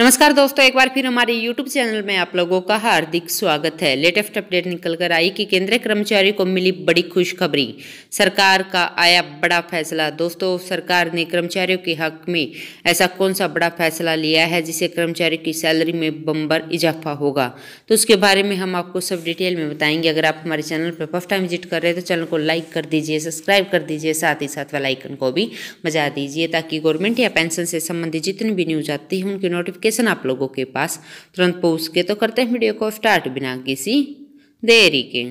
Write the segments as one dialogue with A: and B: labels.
A: नमस्कार दोस्तों एक बार फिर हमारे YouTube चैनल में आप लोगों का हार्दिक स्वागत है लेटेस्ट अपडेट निकल कर आई कि केंद्रीय कर्मचारियों को मिली बड़ी खुशखबरी सरकार का आया बड़ा फैसला दोस्तों सरकार ने कर्मचारियों के हक में ऐसा कौन सा बड़ा फैसला लिया है जिसे कर्मचारियों की सैलरी में बम्बर इजाफा होगा तो उसके बारे में हम आपको सब डिटेल में बताएंगे अगर आप हमारे चैनल पर फर्स्ट टाइम विजिट कर रहे हैं तो चैनल को लाइक कर दीजिए सब्सक्राइब कर दीजिए साथ ही साथ वालाइकन को भी बजा दीजिए ताकि गवर्नमेंट या पेंशन से संबंधित जितनी भी न्यूज आती है उनकी नोटिफिक नोटिफिकेशन आप लोगों के पास तुरंत पहुँच के तो करते हैं वीडियो को स्टार्ट बिना किसी देरी के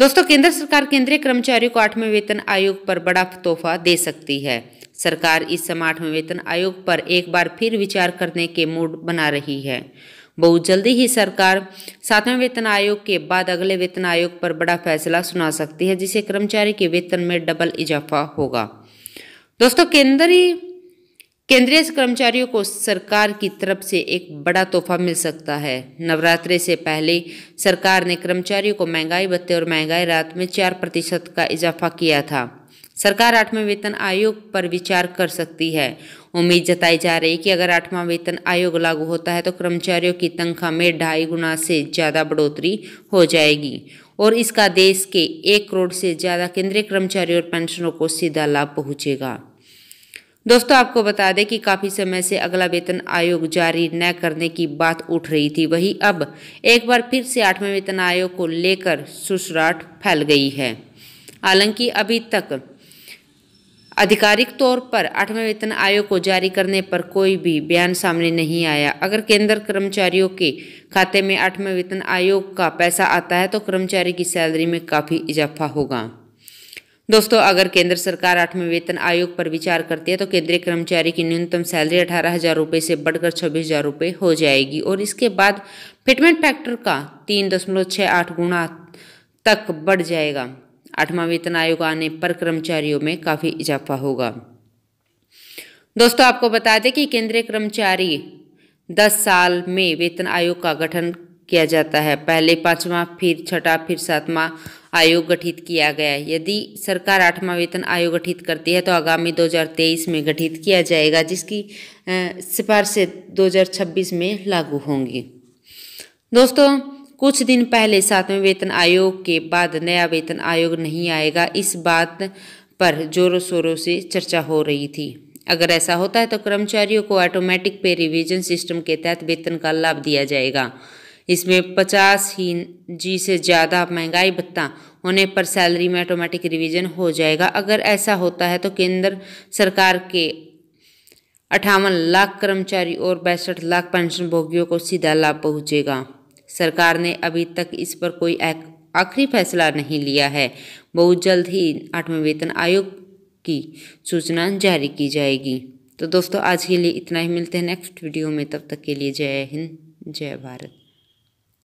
A: दोस्तों केंद्र सरकार केंद्रीय कर्मचारियों को आठवें वेतन आयोग पर बड़ा तोहफा दे सकती है सरकार इस समय आठवें वेतन आयोग पर एक बार फिर विचार करने के मूड बना रही है बहुत जल्दी ही सरकार सातवें वेतन आयोग के बाद अगले वेतन आयोग पर बड़ा फैसला सुना सकती है जिसे कर्मचारी के वेतन में डबल इजाफा होगा दोस्तों केंद्रीय केंद्रीय कर्मचारियों को सरकार की तरफ से एक बड़ा तोहफा मिल सकता है नवरात्रि से पहले सरकार ने कर्मचारियों को महंगाई भत्ते और महंगाई रात में चार प्रतिशत का इजाफा किया था सरकार आठवें वेतन आयोग पर विचार कर सकती है उम्मीद जताई जा रही है कि अगर आठवां वेतन आयोग लागू होता है तो कर्मचारियों की तनख्वाह में ढाई गुना से ज़्यादा बढ़ोतरी हो जाएगी और इसका देश के एक करोड़ से ज़्यादा केंद्रीय कर्मचारियों और पेंशनरों को सीधा लाभ पहुँचेगा दोस्तों आपको बता दें कि काफ़ी समय से अगला वेतन आयोग जारी न करने की बात उठ रही थी वही अब एक बार फिर से आठवें वेतन आयोग को लेकर सुसराट फैल गई है हालांकि अभी तक आधिकारिक तौर पर आठवें वेतन आयोग को जारी करने पर कोई भी बयान सामने नहीं आया अगर केंद्र कर्मचारियों के खाते में आठवें वेतन आयोग का पैसा आता है तो कर्मचारी की सैलरी में काफ़ी इजाफा होगा दोस्तों अगर केंद्र सरकार आठवें वेतन आयोग पर विचार करती है तो केंद्रीय कर्मचारी की न्यूनतम सैलरी अठारह हज़ार रुपये से बढ़कर छब्बीस हज़ार रुपये हो जाएगी और इसके बाद फिटमेंट फैक्टर का तीन दशमलव छः आठ गुणा तक बढ़ जाएगा आठवां वेतन आयोग आने पर कर्मचारियों में काफ़ी इजाफा होगा दोस्तों आपको बता दें कि केंद्रीय कर्मचारी दस साल में वेतन आयोग का गठन किया जाता है पहले पांचवा फिर छठा फिर सातवां आयोग गठित किया गया यदि सरकार आठवां वेतन आयोग गठित करती है तो आगामी 2023 में गठित किया जाएगा जिसकी सिफारिशें 2026 में लागू होंगी दोस्तों कुछ दिन पहले सातवें वेतन आयोग के बाद नया वेतन आयोग नहीं आएगा इस बात पर जोरों शोरों से चर्चा हो रही थी अगर ऐसा होता है तो कर्मचारियों को ऑटोमेटिक पे रिवीजन सिस्टम के तहत वेतन का लाभ दिया जाएगा इसमें पचास ही जी से ज़्यादा महंगाई भत्ता होने पर सैलरी में ऑटोमेटिक रिवीजन हो जाएगा अगर ऐसा होता है तो केंद्र सरकार के अठावन लाख कर्मचारी और बैसठ लाख पेंशनभोगियों को सीधा लाभ पहुंचेगा सरकार ने अभी तक इस पर कोई आखिरी फैसला नहीं लिया है बहुत जल्द ही आठवें वेतन आयोग की सूचना जारी की जाएगी तो दोस्तों आज के लिए इतना ही मिलते हैं नेक्स्ट वीडियो में तब तक के लिए जय हिंद जय भारत